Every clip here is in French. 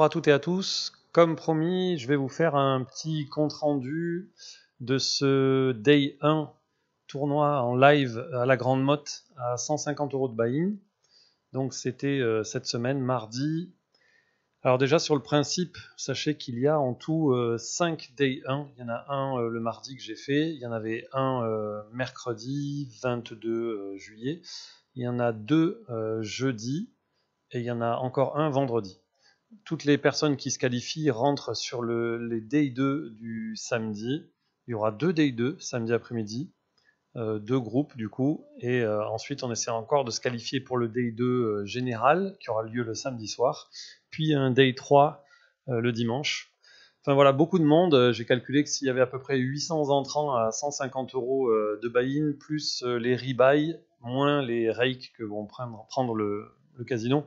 Bonjour à toutes et à tous. Comme promis, je vais vous faire un petit compte-rendu de ce Day 1 tournoi en live à la Grande Motte à 150 euros de buy-in. Donc c'était euh, cette semaine, mardi. Alors déjà sur le principe, sachez qu'il y a en tout 5 euh, Day 1. Il y en a un euh, le mardi que j'ai fait, il y en avait un mercredi 22 juillet, il y en a deux jeudi et il y en a encore un vendredi toutes les personnes qui se qualifient rentrent sur les day 2 du samedi. Il y aura deux day 2 samedi après-midi, euh, deux groupes du coup, et euh, ensuite on essaie encore de se qualifier pour le day 2 euh, général qui aura lieu le samedi soir, puis un day 3 le dimanche. Enfin voilà, beaucoup de monde. J'ai calculé que s'il y avait à peu près 800 entrants à 150 euros de buy-in, plus les rebuy, moins les rakes que vont prendre, le casino,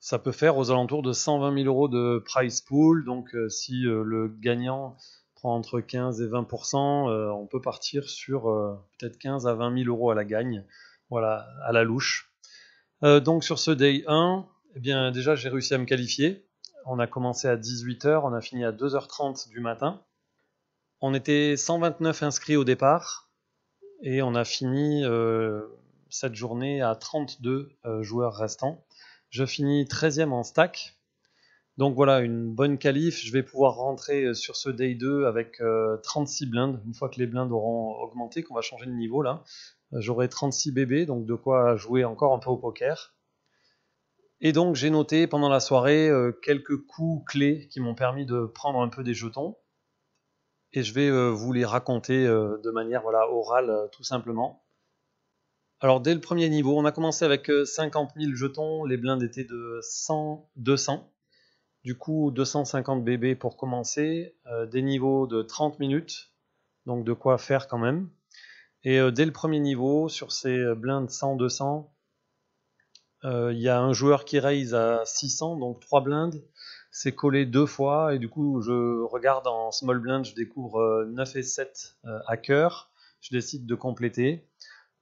ça peut faire aux alentours de 120 000 euros de price pool. Donc, euh, si euh, le gagnant prend entre 15 et 20 euh, on peut partir sur peut-être 15 à 20 000 euros à la gagne, voilà, à la louche. donc, sur ce day 1, eh bien, déjà, j'ai réussi à me qualifier. On a commencé à 18h, on a fini à 2h30 du matin. On était 129 inscrits au départ et on a fini cette journée à 32 joueurs restants. Je finis 13e en stack. Donc voilà, une bonne qualif. Je vais pouvoir rentrer euh, sur ce day 2 avec 36 euh, blindes. Une fois que les blindes auront augmenté, qu'on va changer de niveau là, euh, j'aurai 36 bébés, donc de quoi jouer encore un peu au poker. Et donc j'ai noté pendant la soirée quelques coups clés qui m'ont permis de prendre un peu des jetons. Et je vais vous les raconter de manière voilà, orale tout simplement. Alors dès le premier niveau, on a commencé avec 50 euh, 000 jetons, les blindes étaient de 100, 200. Du coup, 250 bébés pour commencer, euh, des niveaux de 30 minutes, donc de quoi faire quand même. Et euh, dès le premier niveau, sur ces blindes 100-200, il y a un joueur qui raise à 600, donc 3 blindes. C'est collé deux fois, et du coup, je regarde en small blind, je découvre 9 et 7 à cœur. Je décide de compléter.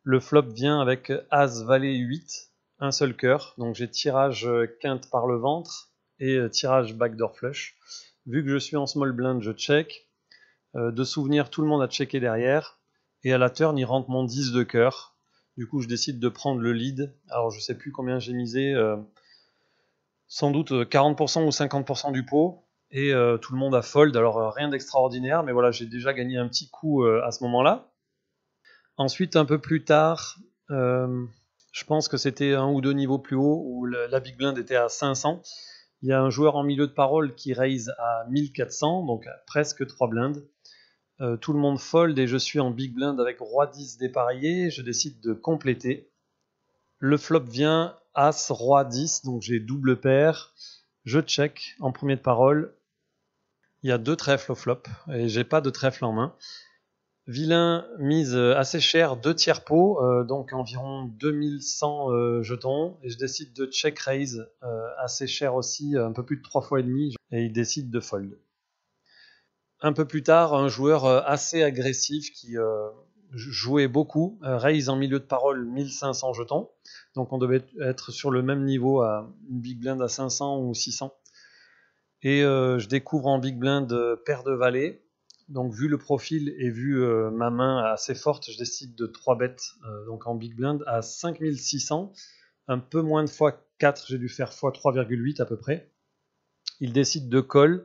Le flop vient avec As, Valet 8, un seul cœur. Donc j'ai tirage euh, quinte par le ventre et euh, tirage backdoor flush. Vu que je suis en small blind, je check. Euh, de souvenir, tout le monde a checké derrière. Et à la turn, il rentre mon 10 de cœur. Du coup, je décide de prendre le lead. Alors, je sais plus combien j'ai misé. sans doute 40% ou 50% du pot. Et tout le monde a fold. Alors, rien d'extraordinaire. Mais voilà, j'ai déjà gagné un petit coup à ce moment-là. Ensuite, un peu plus tard, euh, je pense que c'était un ou deux niveaux plus haut où la Big Blind était à 500. Il y a un joueur en milieu de parole qui raise à 1400, donc à presque 3 blindes. Euh, tout le monde fold et je suis en Big Blind avec Roi 10 dépareillé. Je décide de compléter. Le flop vient, As, Roi 10, donc j'ai double paire. Je check en premier de parole. Il y a deux trèfles au flop et j'ai pas de trèfle en main. Vilain mise euh, assez cher, deux tiers pot, euh, donc environ 2100 euh, jetons. Et je décide de check raise assez cher aussi, un peu plus de 3 fois et demi, et il décide de fold. Un peu plus tard, un joueur assez agressif qui jouait beaucoup, raise en milieu de parole 1500 jetons. Donc on devait être sur le même niveau à une big blind à 500 ou 600. Et je découvre en big blind paire de valets donc, vu le profil et vu euh, ma main assez forte, je décide de 3 bêtes, euh, donc en big blind, à 5600. Un peu moins de fois 4, j'ai dû faire x 3,8 à peu près. Il décide de call.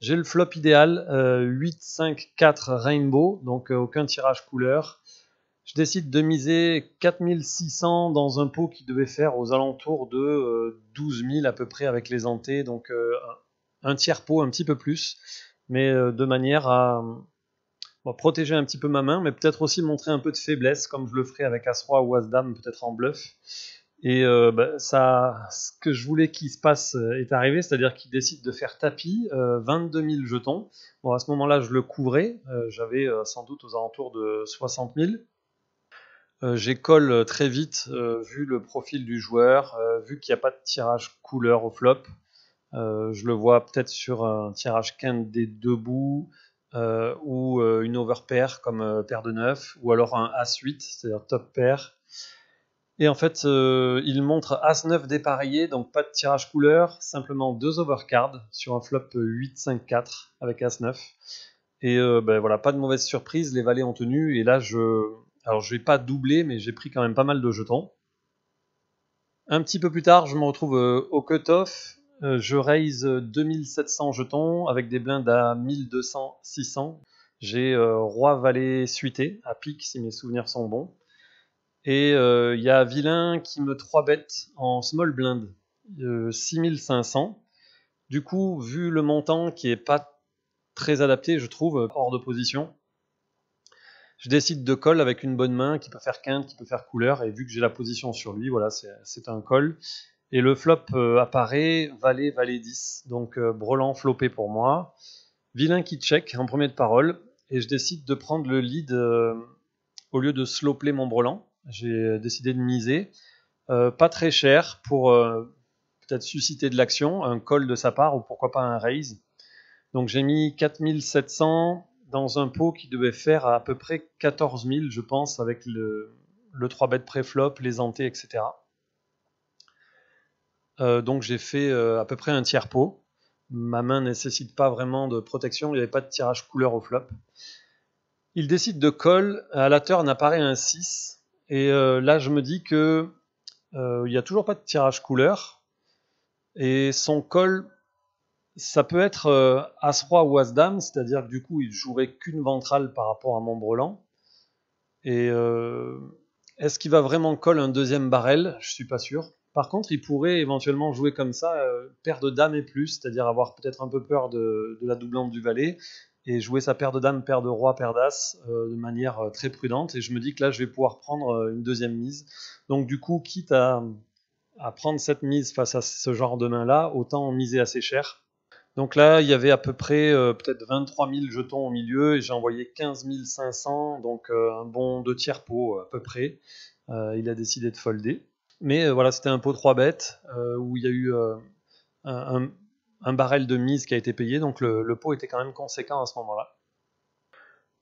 J'ai le flop idéal, 8, 5, 4 rainbow, donc euh, aucun tirage couleur. Je décide de miser 4600 dans un pot qui devait faire aux alentours de 12000 à peu près avec les antés, donc un tiers pot, un petit peu plus mais euh, de manière à bah, protéger un petit peu ma main, mais peut-être aussi montrer un peu de faiblesse, comme je le ferai avec As-Roi ou As-Dame, peut-être en bluff. Et euh, bah, ça, ce que je voulais qu'il se passe euh, est arrivé, c'est-à-dire qu'il décide de faire tapis, 22 000 jetons. Bon, à ce moment-là, je le couvrais, j'avais sans doute aux alentours de 60 000. J'école très vite, vu le profil du joueur, vu qu'il n'y a pas de tirage couleur au flop. Euh, je le vois peut-être sur un tirage quinte des deux bouts, euh, ou euh, une overpair comme paire de 9, ou alors un As-8, c'est-à-dire top pair. Et en fait, il montre As-9 dépareillé, donc pas de tirage couleur, simplement deux overcards sur un flop 8-5-4 avec As-9. Et ben voilà, pas de mauvaise surprise, les valets ont tenu, et là je... Alors je vais pas doubler, mais j'ai pris quand même pas mal de jetons. Un petit peu plus tard, je me retrouve au cut-off, euh, je raise 2700 euh, jetons avec des blindes à 1200, 600. J'ai euh, Roi, Valet, Suité à pique si mes souvenirs sont bons. Et il y a Vilain qui me 3 bêtes en small blind, 6500. Du coup, vu le montant qui est pas très adapté, je trouve, hors de position, je décide de call avec une bonne main qui peut faire quinte, qui peut faire couleur, et vu que j'ai la position sur lui, voilà, c'est un call. Et le flop euh, apparaît valet, valet 10. Donc euh, brelan flopé pour moi. Vilain qui check en premier de parole. Et je décide de prendre le lead euh, au lieu de slowplay mon brelan. J'ai euh, décidé de miser. pas très cher pour peut-être susciter de l'action, un call de sa part ou pourquoi pas un raise. Donc j'ai mis 4700 dans un pot qui devait faire à, peu près 14000 je pense, avec le, le 3-bet pré-flop, les antés, etc. Euh, donc j'ai fait euh, à peu près un tiers pot. Ma main ne nécessite pas vraiment de protection, il n'y avait pas de tirage couleur au flop. Il décide de call, à la turn apparaît un 6, et euh, là je me dis que il n'y a toujours pas de tirage couleur, et son call, ça peut être As-Roi ou As-Dame, c'est-à-dire que du coup il jouerait qu'une ventrale par rapport à mon brelan, et est-ce qu'il va vraiment call un deuxième barrel Je suis pas sûr. Par contre, il pourrait éventuellement jouer comme ça, paire de dames et plus, c'est-à-dire avoir peut-être un peu peur de, la doublante du valet, et jouer sa paire de dames, paire de rois, paire d'as euh, de manière euh, très prudente. Et je me dis que là, je vais pouvoir prendre euh, une deuxième mise. Donc du coup, quitte à, prendre cette mise face à ce genre de main-là, autant miser assez cher. Donc là, il y avait à peu près peut-être 23 000 jetons au milieu et j'ai envoyé 15 500, donc un bon deux tiers pot à peu près. il a décidé de folder. Mais euh, voilà, c'était un pot 3 bêtes euh, où il y a eu euh, un, barrel de mise qui a été payé, donc le, pot était quand même conséquent à ce moment-là.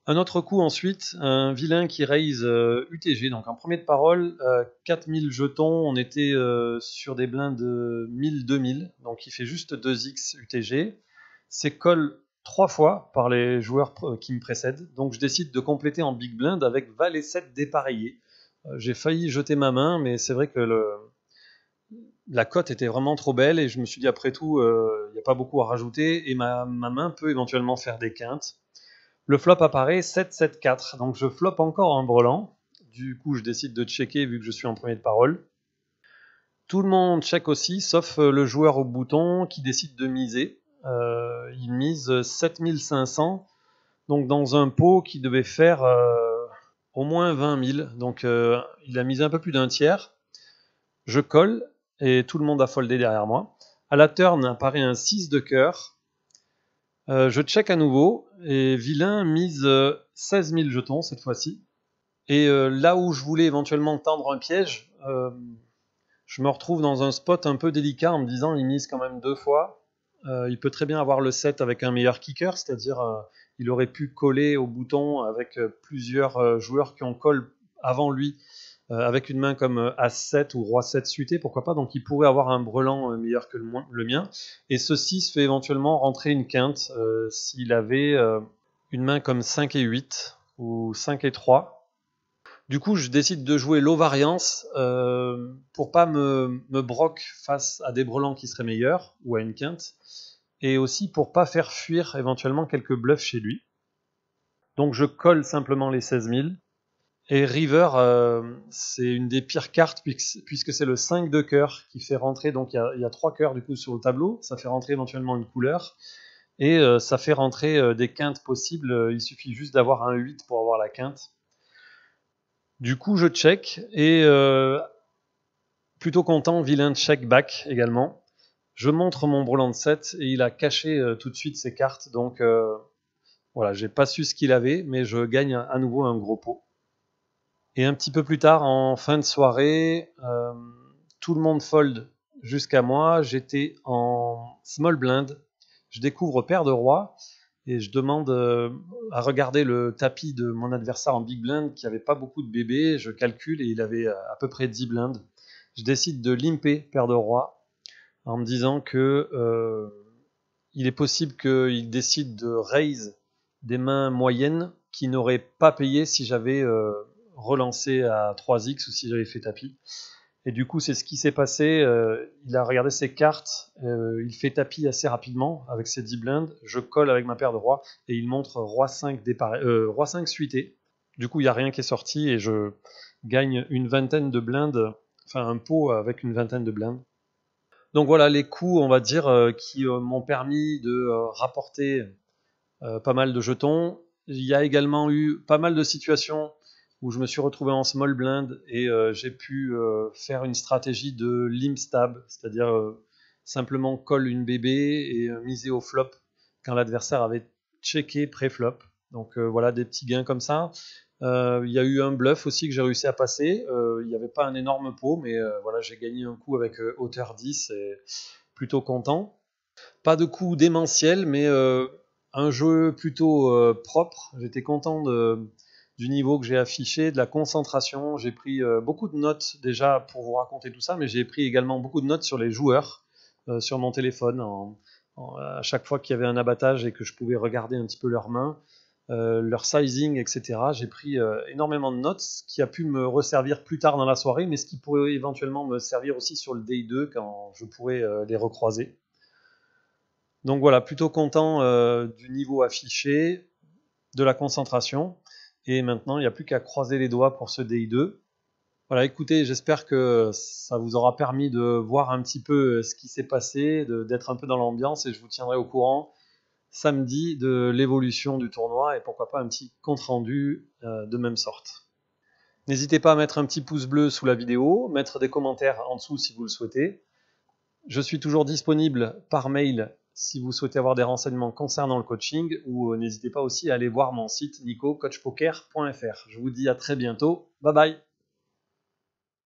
Un autre coup ensuite, un vilain qui raise UTG, donc en premier de parole, 4000 jetons, on était sur des blindes 1000-2000, donc il fait juste 2x UTG. C'est trois 3 fois par les joueurs qui me précèdent, donc je décide de compléter en big blind avec valet 7 dépareillé. Euh, j'ai failli jeter ma main, mais c'est vrai que la cote était vraiment trop belle et je me suis dit après tout, il euh, n'y a pas beaucoup à rajouter et ma, main peut éventuellement faire des quintes. Le flop apparaît 7-7-4, donc je flop encore en brelan. Du coup, je décide de checker vu que je suis en premier de parole. Tout le monde check aussi, sauf euh, le joueur au bouton qui décide de miser. il mise 7500, donc dans un pot qui devait faire au moins 20 000. Donc euh, il a mis un peu plus d'un tiers. Je colle et tout le monde a foldé derrière moi. À la turn apparaît un 6 de cœur. Euh, je check à nouveau et vilain mise 16 euh, 000 jetons cette fois-ci. Et là où je voulais éventuellement tendre un piège, je me retrouve dans un spot un peu délicat en me disant il mise quand même deux fois. il peut très bien avoir le 7 avec un meilleur kicker, c'est-à-dire il aurait pu coller au bouton avec euh, plusieurs euh, joueurs qui ont collé avant lui euh, avec une main comme As-7 ou Roi-7 suité, pourquoi pas, donc il pourrait avoir un brelan meilleur que le, mien, et ceci se fait éventuellement rentrer une quinte s'il avait une main comme 5 et 8 ou 5 et 3. Du coup, je décide de jouer l'ovariance variance pour pas me, me face à des brelans qui seraient meilleurs ou à une quinte et aussi pour pas faire fuir éventuellement quelques bluffs chez lui. Donc je colle simplement les 16 000. Et River, euh, c'est une des pires cartes puisque c'est le 5 de cœur qui fait rentrer, donc il y, a, 3 cœurs du coup sur le tableau, ça fait rentrer éventuellement une couleur, et euh, ça fait rentrer euh, des quintes possibles, il suffit juste d'avoir un 8 pour avoir la quinte. Du coup je check, et plutôt content, vilain check back également, je montre mon brûlant de 7 et il a caché euh, tout de suite ses cartes. Donc euh, voilà, j'ai pas su ce qu'il avait, mais je gagne à nouveau un gros pot. Et un petit peu plus tard, en fin de soirée, euh, tout le monde fold jusqu'à moi. J'étais en small blind. Je découvre Père de Roi et je demande à regarder le tapis de mon adversaire en big blind qui n'avait pas beaucoup de bébés. Je calcule et il avait à peu près 10 blindes. Je décide de limper Père de rois en me disant que euh, il est possible qu'il décide de raise des mains moyennes qui n'auraient pas payé si j'avais euh, relancé à 3x ou si j'avais fait tapis. Et du coup, c'est ce qui s'est passé. Euh, il a regardé ses cartes, il fait tapis assez rapidement avec ses 10 blindes. Je colle avec ma paire de rois et il montre roi 5, dépare... roi 5 suité. Du coup, il n'y a rien qui est sorti et je gagne une vingtaine de blindes, enfin un pot avec une vingtaine de blindes. Donc voilà les coups, on va dire, euh, qui euh, m'ont permis de euh, rapporter pas mal de jetons. Il y a également eu pas mal de situations où je me suis retrouvé en small blind et j'ai pu faire une stratégie de limp stab, c'est-à-dire simplement colle une bébé et miser au flop quand l'adversaire avait checké pré-flop. Donc voilà des petits gains comme ça. Euh, il y a eu un bluff aussi que j'ai réussi à passer. Euh, il n'y avait pas un énorme pot, mais euh, voilà, j'ai gagné un coup avec hauteur 10 et plutôt content. Pas de coup démentiel, mais un jeu plutôt propre. J'étais content du niveau que j'ai affiché, de la concentration. J'ai pris beaucoup de notes déjà pour vous raconter tout ça, mais j'ai pris également beaucoup de notes sur les joueurs sur mon téléphone. à chaque fois qu'il y avait un abattage et que je pouvais regarder un petit peu leurs mains, euh, leur sizing, etc. J'ai pris euh, énormément de notes, ce qui a pu me resservir plus tard dans la soirée, mais ce qui pourrait éventuellement me servir aussi sur le day 2 quand je pourrais euh, les recroiser. Donc voilà, plutôt content du niveau affiché, de la concentration. Et maintenant, il n'y a plus qu'à croiser les doigts pour ce day 2. Voilà, écoutez, j'espère que ça vous aura permis de voir un petit peu ce qui s'est passé, d'être un peu dans l'ambiance et je vous tiendrai au courant samedi de l'évolution du tournoi et pourquoi pas un petit compte-rendu euh, de même sorte. N'hésitez pas à mettre un petit pouce bleu sous la vidéo, mettre des commentaires en dessous si vous le souhaitez. Je suis toujours disponible par mail si vous souhaitez avoir des renseignements concernant le coaching ou euh, n'hésitez pas aussi à aller voir mon site nicocoachpoker.fr. Je vous dis à très bientôt. Bye bye